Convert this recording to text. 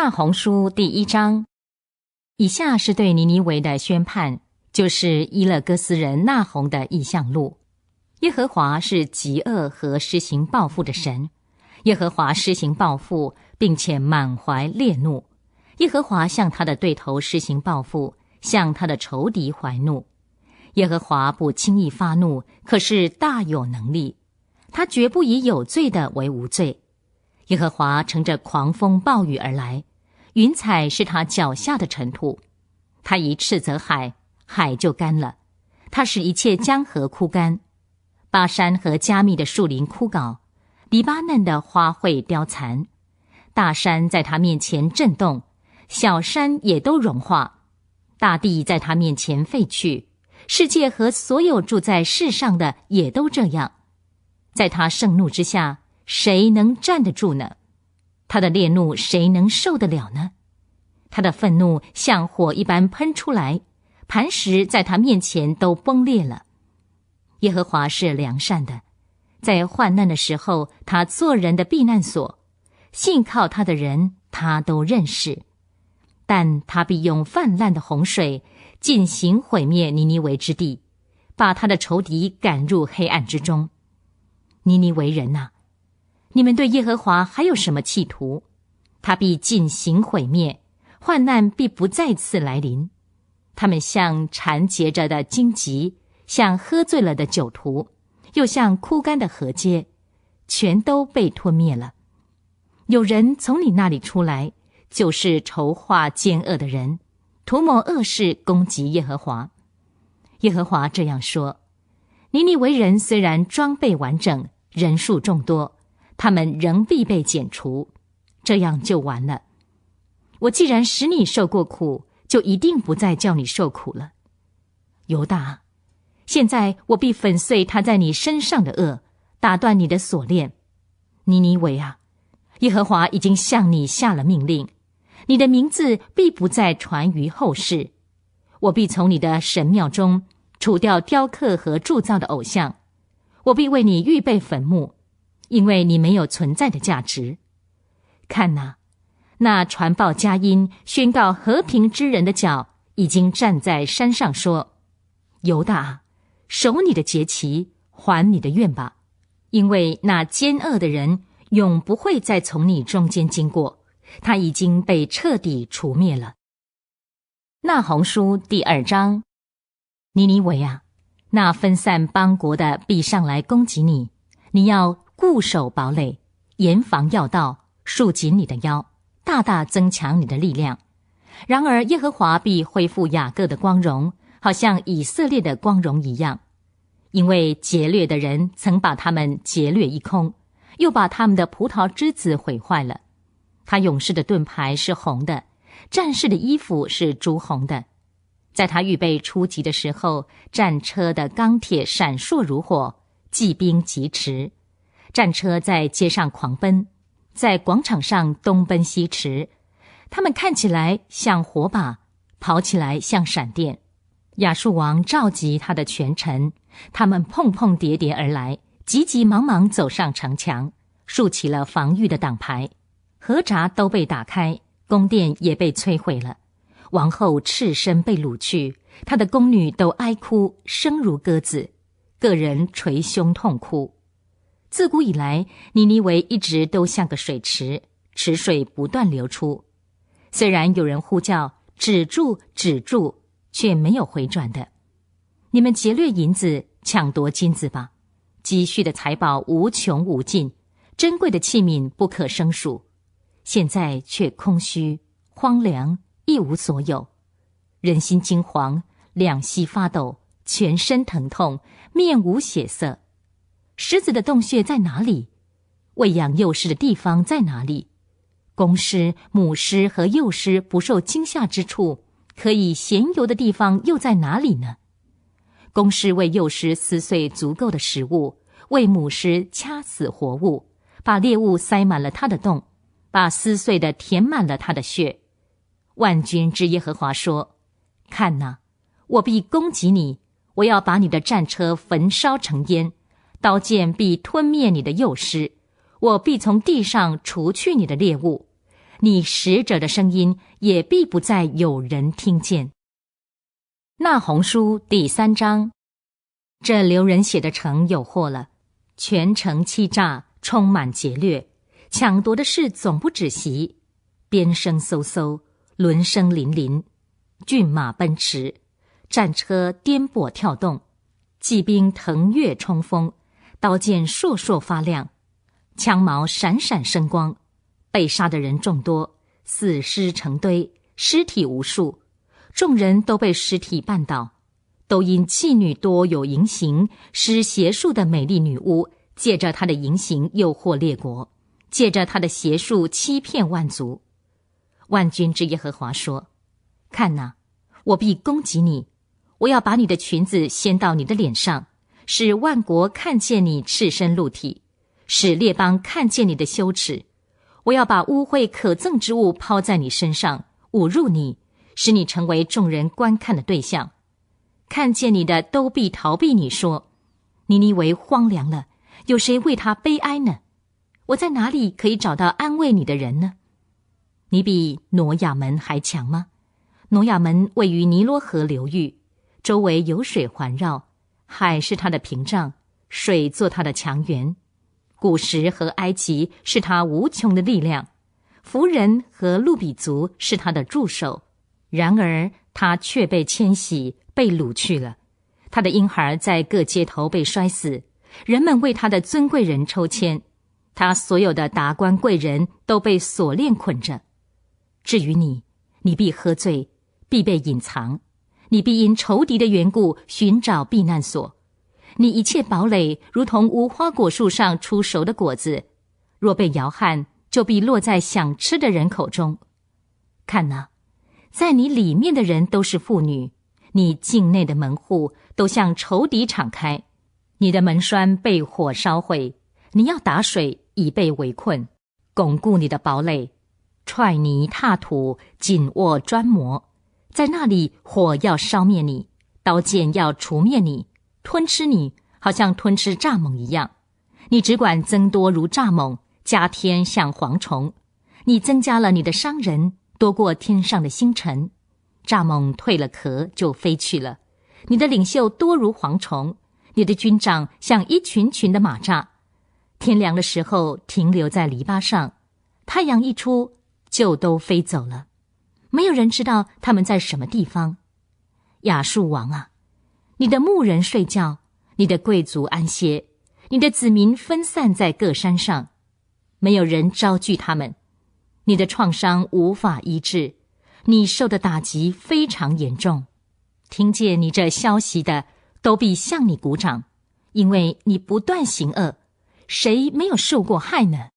大红书第一章，以下是对尼尼维的宣判，就是伊勒戈斯人纳红的意象录。耶和华是极恶和施行报复的神。耶和华施行报复，并且满怀烈怒。耶和华向他的对头施行报复，向他的仇敌怀怒。耶和华不轻易发怒，可是大有能力。他绝不以有罪的为无罪。耶和华乘着狂风暴雨而来，云彩是他脚下的尘土。他一斥责海，海就干了；他使一切江河枯干，巴山和加密的树林枯槁，黎巴嫩的花卉凋残。大山在他面前震动，小山也都融化；大地在他面前废去，世界和所有住在世上的也都这样。在他盛怒之下。谁能站得住呢？他的烈怒谁能受得了呢？他的愤怒像火一般喷出来，磐石在他面前都崩裂了。耶和华是良善的，在患难的时候，他做人的避难所，信靠他的人他都认识。但他必用泛滥的洪水进行毁灭尼尼维之地，把他的仇敌赶入黑暗之中。尼尼维人呐！你们对耶和华还有什么企图？他必进行毁灭，患难必不再次来临。他们像缠结着的荆棘，像喝醉了的酒徒，又像枯干的河街，全都被吞灭了。有人从你那里出来，就是筹划奸恶的人，图谋恶事攻击耶和华。耶和华这样说：尼尼为人虽然装备完整，人数众多。他们仍必被剪除，这样就完了。我既然使你受过苦，就一定不再叫你受苦了。犹大，现在我必粉碎他在你身上的恶，打断你的锁链。尼尼维啊，耶和华已经向你下了命令，你的名字必不再传于后世。我必从你的神庙中除掉雕刻和铸造的偶像，我必为你预备坟墓。因为你没有存在的价值，看呐，那传报佳音、宣告和平之人的脚已经站在山上说：“犹大，守你的节期，还你的愿吧，因为那奸恶的人永不会再从你中间经过，他已经被彻底除灭了。”那红书第二章，尼尼维啊，那分散邦国的必上来攻击你，你要。固守堡垒，严防要道，束紧你的腰，大大增强你的力量。然而，耶和华必恢复雅各的光荣，好像以色列的光荣一样，因为劫掠的人曾把他们劫掠一空，又把他们的葡萄之子毁坏了。他勇士的盾牌是红的，战士的衣服是朱红的。在他预备出击的时候，战车的钢铁闪烁如火，骑兵疾驰。战车在街上狂奔，在广场上东奔西驰，他们看起来像火把，跑起来像闪电。亚述王召集他的权臣，他们碰碰叠叠而来，急急忙忙走上城墙，竖起了防御的挡牌。河闸都被打开，宫殿也被摧毁了。王后赤身被掳去，他的宫女都哀哭，声如鸽子，个人捶胸痛哭。自古以来，尼尼维一直都像个水池，池水不断流出。虽然有人呼叫“止住，止住”，却没有回转的。你们劫掠银子，抢夺金子吧！积蓄的财宝无穷无尽，珍贵的器皿不可胜数，现在却空虚、荒凉，一无所有。人心惊惶，两膝发抖，全身疼痛，面无血色。狮子的洞穴在哪里？喂养幼狮的地方在哪里？公狮、母狮和幼狮不受惊吓之处，可以闲游的地方又在哪里呢？公狮为幼狮撕碎足够的食物，为母狮掐死活物，把猎物塞满了它的洞，把撕碎的填满了它的穴。万军之耶和华说：“看哪，我必攻击你，我要把你的战车焚烧成烟。”刀剑必吞灭你的幼师，我必从地上除去你的猎物，你使者的声音也必不再有人听见。那红书第三章，这刘人写的城有祸了，全城欺诈，充满劫掠，抢夺的事总不止息，鞭声嗖嗖，轮声林林，骏马奔驰，战车颠簸跳动，骑兵腾跃冲锋。刀剑烁烁发亮，枪矛闪闪生光，被杀的人众多，死尸成堆，尸体无数，众人都被尸体绊倒，都因妓女多有淫行，施邪术的美丽女巫借着她的淫行诱惑列国，借着她的邪术欺骗万族。万军之耶和华说：“看哪，我必攻击你，我要把你的裙子掀到你的脸上。”使万国看见你赤身露体，使列邦看见你的羞耻。我要把污秽可憎之物抛在你身上，侮辱你，使你成为众人观看的对象。看见你的都必逃避。你说：“尼尼维荒凉了，有谁为他悲哀呢？我在哪里可以找到安慰你的人呢？你比挪亚门还强吗？挪亚门位于尼罗河流域，周围有水环绕。”海是他的屏障，水做他的墙垣，古时和埃及是他无穷的力量，福人和路比族是他的助手。然而他却被迁徙，被掳去了。他的婴孩在各街头被摔死，人们为他的尊贵人抽签，他所有的达官贵人都被锁链捆着。至于你，你必喝醉，必被隐藏。你必因仇敌的缘故寻找避难所，你一切堡垒如同无花果树上出熟的果子，若被摇撼，就必落在想吃的人口中。看呐，在你里面的人都是妇女，你境内的门户都向仇敌敞开，你的门栓被火烧毁，你要打水以被围困，巩固你的堡垒，踹泥踏土，紧握砖磨。在那里，火要烧灭你，刀剑要除灭你，吞吃你，好像吞吃蚱蜢一样。你只管增多如蚱蜢，加添像蝗虫。你增加了你的商人，多过天上的星辰。蚱蜢退了壳就飞去了。你的领袖多如蝗虫，你的军长像一群群的蚂蚱。天凉的时候停留在篱笆上，太阳一出就都飞走了。没有人知道他们在什么地方，亚述王啊，你的牧人睡觉，你的贵族安歇，你的子民分散在各山上，没有人招聚他们，你的创伤无法医治，你受的打击非常严重，听见你这消息的都必向你鼓掌，因为你不断行恶，谁没有受过害呢？